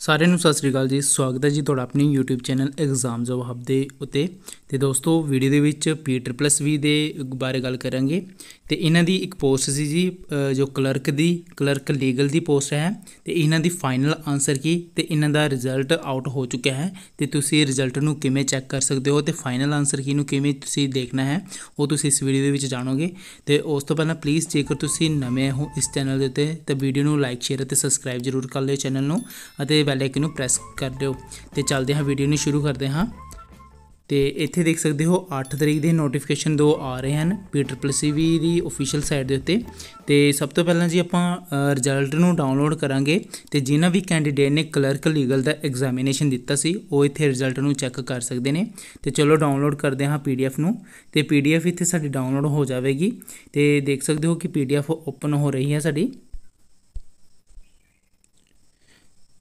ਸਾਰਿਆਂ ਨੂੰ ਸਤਿ ਸ੍ਰੀ ਅਕਾਲ ਜੀ ਸਵਾਗਤ ਹੈ ਜੀ ਤੁਹਾਡਾ ਆਪਣੇ YouTube channel exam job hub ਦੇ ਉਤੇ ਤੇ ਦੋਸਤੋ ਵੀਡੀਓ ਦੇ ਵਿੱਚ ਪੀ ਟ੍ਰਿਪਲਸ ਵੀ ਦੇ ਬਾਰੇ ਗੱਲ ਕਰਾਂਗੇ ਤੇ ਇਹਨਾਂ ਦੀ ਇੱਕ ਪੋਸਟ ਸੀ ਜੀ ਜੋ ਕਲਰਕ ਦੀ ਕਲਰਕ ਲੀਗਲ ਦੀ ਪੋਸਟ ਹੈ ਤੇ ਇਹਨਾਂ ਦੀ ਫਾਈਨਲ ਆਨਸਰ ਕੀ ਤੇ ਇਹਨਾਂ ਦਾ ਰਿਜ਼ਲਟ ਆਊਟ ਹੋ ਚੁੱਕਿਆ ਹੈ ਤੇ ਤੁਸੀਂ ਰਿਜ਼ਲਟ ਨੂੰ ਕਿਵੇਂ ਚੈੱਕ ਕਰ ਸਕਦੇ ਹੋ ਤੇ ਫਾਈਨਲ ਆਨਸਰ ਕੀ ਨੂੰ ਕਿਵੇਂ ਤੁਸੀਂ ਦੇਖਣਾ ਹੈ ਉਹ ਤੁਸੀਂ ਇਸ ਵੀਡੀਓ ਦੇ ਵਿੱਚ ਜਾਣੋਗੇ ਤੇ ਉਸ ਤੋਂ ਪਹਿਲਾਂ ਪਲੀਜ਼ ਜੇਕਰ ਤੁਸੀਂ ਨਵੇਂ ਹੋ ਇਸ ਚੈਨਲ ਦੇ ਉੱਤੇ ਤਾਂ ਵੀਡੀਓ ਨੂੰ ਲਾਈਕ ਸ਼ੇਅਰ ਅਤੇ ਸਬਸਕ੍ਰਾਈਬ ਜ਼ਰੂਰ ਕਰ ਲਿਓ ਚੈਨਲ ਨੂੰ ਅਤੇ ਬੈਲ ਆਈਕਨ ਨੂੰ ਪ੍ਰੈਸ ਕਰ ਦਿਓ ਤੇ ਚੱਲਦੇ ਹਾਂ ਵੀਡੀਓ ਨੂੰ ਸ਼ੁਰੂ ਕਰਦੇ ਹਾਂ ਤੇ ਇੱਥੇ ਦੇਖ ਸਕਦੇ ਹੋ 8 ਤਰੀਕ ਦੇ ਨੋਟੀਫਿਕੇਸ਼ਨ ਦੋ ਆ ਰਹੇ ਹਨ ਪੀਟਰ ਵੀ ਦੀ ਅਫੀਸ਼ੀਅਲ ਸਾਈਟ ਦੇ ਉੱਤੇ ਤੇ ਸਭ ਤੋਂ ਪਹਿਲਾਂ ਜੀ ਆਪਾਂ ਰਿਜ਼ਲਟ ਨੂੰ ਡਾਊਨਲੋਡ ਕਰਾਂਗੇ ਤੇ ਜਿਨ੍ਹਾਂ ਵੀ ਕੈਂਡੀਡੇਟ ਨੇ ਕਲਰਕ ਲੀਗਲ ਦਾ ਐਗਜ਼ਾਮੀਨੇਸ਼ਨ ਦਿੱਤਾ ਸੀ ਉਹ ਇੱਥੇ ਰਿਜ਼ਲਟ ਨੂੰ ਚੈੱਕ ਕਰ ਸਕਦੇ ਨੇ ਤੇ ਚਲੋ ਡਾਊਨਲੋਡ ਕਰਦੇ ਹਾਂ ਪੀਡੀਐਫ ਨੂੰ ਤੇ ਪੀਡੀਐਫ ਇੱਥੇ ਸਾਡੀ ਡਾਊਨਲੋਡ ਹੋ ਜਾਵੇਗੀ ਤੇ ਦੇਖ ਸਕਦੇ ਹੋ ਕਿ ਪੀਡੀਐਫ ਓਪਨ ਹੋ ਰਹੀ ਹੈ ਸਾਡੀ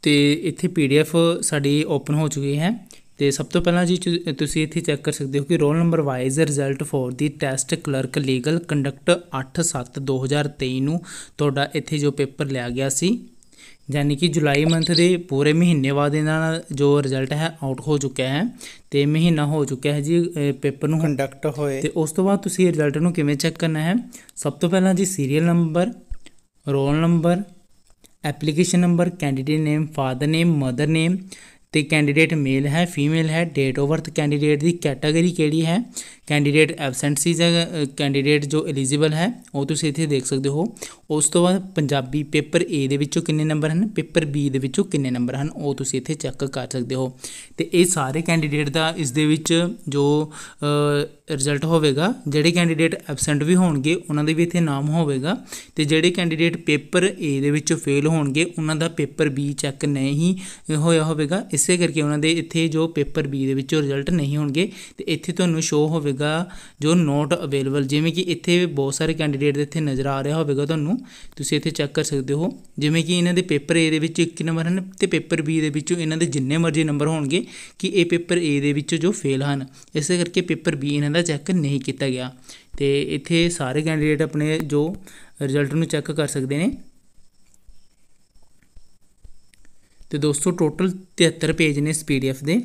ਤੇ ਇੱਥੇ ਪੀਡੀਐਫ ਸਾਡੀ ਓਪਨ ਹੋ ਚੁੱਕੀ ਹੈ ਤੇ ਸਭ ਤੋਂ ਪਹਿਲਾਂ ਜੀ ਤੁਸੀਂ ਇੱਥੇ ਚੈੱਕ ਕਰ ਸਕਦੇ ਹੋ ਕਿ roll number wise result for the test clerk legal conduct 8/7/2023 ਨੂੰ ਤੁਹਾਡਾ ਇੱਥੇ ਜੋ ਪੇਪਰ ਲਿਆ ਗਿਆ ਸੀ ਯਾਨੀ ਕਿ ਜੁਲਾਈ ਮੰਥ ਦੇ ਪੂਰੇ ਮਹੀਨੇ ਬਾਅਦ ਇਹਨਾਂ ਦਾ ਜੋ ਰਿਜ਼ਲਟ ਹੈ ਆਊਟ ਹੋ ਚੁੱਕਾ ਹੈ ਤੇ ਮਹੀਨਾ ਹੋ ਚੁੱਕਾ ਹੈ ਜੀ ਪੇਪਰ ਨੂੰ ਕੰਡਕਟ ਹੋਏ ਤੇ ਉਸ ਤੋਂ ਬਾਅਦ ਤੁਸੀਂ ਰਿਜ਼ਲਟ ਨੂੰ ਕਿਵੇਂ ਚੈੱਕ ਕਰਨਾ ਹੈ ਸਭ ਤੋਂ ਪਹਿਲਾਂ ਜੀ serial number roll number application number candidate name father name mother name ਤੇ ਕੈਂਡੀਡੇਟ ਮੇਲ ਹੈ ਫੀਮੇਲ ਹੈ ਡੇਟ ਆਫ ਬਰਥ ਕੈਂਡੀਡੇਟ ਦੀ ਕੈਟਾਗਰੀ ਕਿਹੜੀ ਹੈ ਕੈਂਡੀਡੇਟ ਐਬਸੈਂਸੀਜ਼ ਹੈ ਕੈਂਡੀਡੇਟ ਜੋ ਐਲੀਜੀਬਲ ਹੈ ਉਹ ਤੁਸੀਂ ਇੱਥੇ ਦੇਖ ਸਕਦੇ ਹੋ ਉਸ ਤੋਂ ਬਾਅਦ ਪੰਜਾਬੀ ਪੇਪਰ A ਦੇ ਵਿੱਚੋਂ ਕਿੰਨੇ ਨੰਬਰ ਹਨ ਪੇਪਰ B ਦੇ ਵਿੱਚੋਂ ਕਿੰਨੇ ਨੰਬਰ ਹਨ ਉਹ ਤੁਸੀਂ ਇੱਥੇ ਚੈੱਕ ਕਰ ਸਕਦੇ ਹੋ ਤੇ ਇਹ ਸਾਰੇ ਕੈਂਡੀਡੇਟ ਦਾ ਇਸ ਦੇ ਵਿੱਚ ਜੋ ਰਿਜ਼ਲਟ ਹੋਵੇਗਾ ਜਿਹੜੇ ਕੈਂਡੀਡੇਟ ਐਬਸੈਂਟ ਵੀ ਹੋਣਗੇ ਉਹਨਾਂ ਦੇ ਵੀ ਇੱਥੇ ਨਾਮ ਹੋਵੇਗਾ ਤੇ ਜਿਹੜੇ ਕੈਂਡੀਡੇਟ ਪੇਪਰ A ਦੇ ਵਿੱਚੋਂ ਫੇਲ ਹੋਣਗੇ ਉਹਨਾਂ ਦਾ ਪੇਪਰ B ਚੈੱਕ ਨਹੀਂ ਹੋਇਆ ਹੋਵੇਗਾ ਇਸ ਇਸੇ ਕਰਕੇ ਉਹਨਾਂ ਦੇ ਇੱਥੇ ਜੋ ਪੇਪਰ ਬੀ ਦੇ ਵਿੱਚੋਂ ਰਿਜ਼ਲਟ ਨਹੀਂ ਹੋਣਗੇ ਤੇ ਇੱਥੇ ਤੁਹਾਨੂੰ ਸ਼ੋ ਹੋਵੇਗਾ ਜੋ ਨੋਟ ਅਵੇਲੇਬਲ ਜਿਵੇਂ ਕਿ ਇੱਥੇ ਬਹੁਤ ਸਾਰੇ ਕੈਂਡੀਡੇਟ ਦੇ ਇੱਥੇ ਨਜ਼ਰ ਆ ਰਿਹਾ ਹੋਵੇਗਾ ਤੁਹਾਨੂੰ ਤੁਸੀਂ ਇੱਥੇ ਚੈੱਕ ਕਰ ਸਕਦੇ ਹੋ ਜਿਵੇਂ ਕਿ ਇਹਨਾਂ ਦੇ ਪੇਪਰ ਏ ਦੇ ਵਿੱਚ 21 ਨੰਬਰ ਹਨ ਤੇ ਪੇਪਰ ਬੀ ਦੇ ਵਿੱਚੋਂ ਇਹਨਾਂ ਦੇ ਜਿੰਨੇ ਮਰਜ਼ੀ ਨੰਬਰ ਹੋਣਗੇ ਕਿ ਇਹ ਪੇਪਰ ਏ ਦੇ ਵਿੱਚੋਂ ਜੋ ਫੇਲ ਹਨ ਇਸੇ ਕਰਕੇ ਪੇਪਰ ਬੀ ਇਹਨਾਂ ਦਾ ਚੈੱਕ ਨਹੀਂ ਕੀਤਾ ਗਿਆ ਤੇ ਇੱਥੇ ਸਾਰੇ ਕੈਂਡੀਡੇਟ ਆਪਣੇ ਜੋ ਰਿਜ਼ਲਟ ਨੂੰ ਚੈੱਕ ਕਰ ਸਕਦੇ ਨੇ ਤੇ ਦੋਸਤੋ ਟੋਟਲ 73 ਪੇਜ ਨੇ ਇਸ ਪੀਡੀਐਫ ਦੇ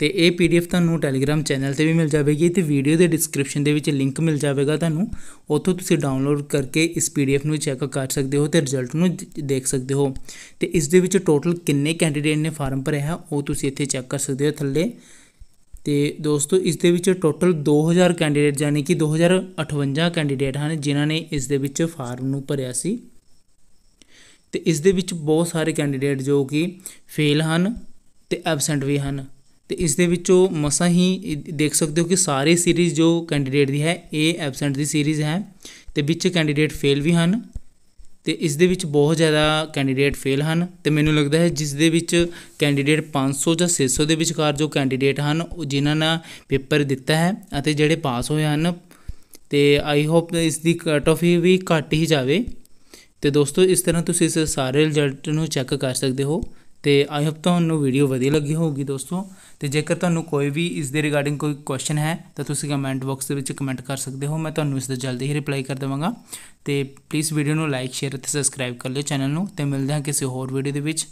ਤੇ ਇਹ ਪੀਡੀਐਫ ਤੁਹਾਨੂੰ ਟੈਲੀਗ੍ਰam ਚੈਨਲ ਤੇ ਵੀ ਮਿਲ ਜਾਵੇਗੀ ਤੇ ਵੀਡੀਓ ਦੇ ਡਿਸਕ੍ਰਿਪਸ਼ਨ ਦੇ ਵਿੱਚ ਲਿੰਕ ਮਿਲ ਜਾਵੇਗਾ ਤੁਹਾਨੂੰ ਉੱਥੋਂ ਤੁਸੀਂ ਡਾਊਨਲੋਡ ਕਰਕੇ ਇਸ ਪੀਡੀਐਫ ਨੂੰ ਚੈੱਕ ਕਰ ਸਕਦੇ ਹੋ ਤੇ ਰਿਜ਼ਲਟ ਨੂੰ ਦੇਖ ਸਕਦੇ ਹੋ ਤੇ ਇਸ ਦੇ ਵਿੱਚ ਟੋਟਲ ਕਿੰਨੇ ਕੈਂਡੀਡੇਟ ਨੇ ਫਾਰਮ ਭਰਿਆ ਹੈ ਉਹ ਤੁਸੀਂ ਇੱਥੇ ਚੈੱਕ ਕਰ ਸਕਦੇ ਹੋ ਥੱਲੇ ਤੇ ਦੋਸਤੋ ਇਸ ਦੇ ਵਿੱਚ ਟੋਟਲ 2000 ਕੈਂਡੀਡੇਟ ਯਾਨੀ ਕਿ 2058 ਕੈਂਡੀਡੇਟ ਹਨ ਜਿਨ੍ਹਾਂ ਨੇ ਇਸ ਦੇ ਵਿੱਚ ਫਾਰਮ ਨੂੰ ਭਰਿਆ ਸੀ ਤੇ ਇਸ ਦੇ ਵਿੱਚ ਬਹੁਤ ਸਾਰੇ ਕੈਂਡੀਡੇਟ ਜੋ ਕਿ ਫੇਲ ਹਨ ਤੇ ਐਬਸੈਂਟ ਵੀ ਹਨ ਤੇ ਇਸ ਦੇ ਵਿੱਚੋਂ ਮਸਾ ਹੀ ਦੇਖ ਸਕਦੇ ਹੋ ਕਿ ਸਾਰੇ ਸੀਰੀਜ਼ ਜੋ ਕੈਂਡੀਡੇਟ ਦੀ ਹੈ ਇਹ ਐਬਸੈਂਟ ਦੀ ਸੀਰੀਜ਼ ਹੈ ਤੇ ਵਿੱਚ ਕੈਂਡੀਡੇਟ ਫੇਲ ਵੀ ਹਨ ਤੇ ਇਸ ਦੇ ਵਿੱਚ ਬਹੁਤ ਜ਼ਿਆਦਾ ਕੈਂਡੀਡੇਟ ਫੇਲ ਹਨ ਤੇ ਮੈਨੂੰ ਲੱਗਦਾ ਹੈ ਜਿਸ ਦੇ ਵਿੱਚ ਕੈਂਡੀਡੇਟ 500 ਜਾਂ 600 ਦੇ ਵਿਚਕਾਰ ਜੋ ਕੈਂਡੀਡੇਟ ਹਨ ਉਹ ਜਿਨ੍ਹਾਂ ਨੇ ਪੇਪਰ ਦਿੱਤਾ ਹੈ ਅਤੇ ਜਿਹੜੇ ਪਾਸ ਹੋਏ ਹਨ ਤੇ ਆਈ ਹੋਪ ਇਸ ਦੀ ਕਟ ਆਫ ਵੀ ਘੱਟ ਹੀ ਜਾਵੇ ਤੇ ਦੋਸਤੋ ਇਸ ਤਰ੍ਹਾਂ ਤੁਸੀਂ ਇਸ ਸਾਰੇ ਰਿਜ਼ਲਟ ਨੂੰ ਚੈੱਕ ਕਰ ਸਕਦੇ ਹੋ ਤੇ ਆਈ ਹੋਪ ਤੁਹਾਨੂੰ ਵੀਡੀਓ ਵਧੀਆ ਲੱਗੀ ਹੋਊਗੀ ਦੋਸਤੋ ਤੇ ਜੇਕਰ ਤੁਹਾਨੂੰ ਕੋਈ ਵੀ ਇਸ ਦੇ ਰਿਗਾਰਡਿੰਗ ਕੋਈ ਕੁਐਸਚਨ ਹੈ ਤਾਂ ਤੁਸੀਂ ਕਮੈਂਟ ਬਾਕਸ ਦੇ ਵਿੱਚ ਕਮੈਂਟ ਕਰ ਸਕਦੇ ਹੋ ਮੈਂ ਤੁਹਾਨੂੰ ਇਸ ਦਾ ਜਲਦੀ ਹੀ ਰਿਪਲਾਈ ਕਰ ਦੇਵਾਂਗਾ ਤੇ ਪਲੀਜ਼ ਵੀਡੀਓ ਨੂੰ ਲਾਈਕ ਸ਼ੇਅਰ ਅਤੇ ਸਬਸਕ੍ਰਾਈਬ ਕਰ ਲਿਓ ਚੈਨਲ ਨੂੰ ਤੇ ਮਿਲਦੇ ਹਾਂ ਕਿਸੇ ਹੋਰ ਵੀਡੀਓ ਦੇ ਵਿੱਚ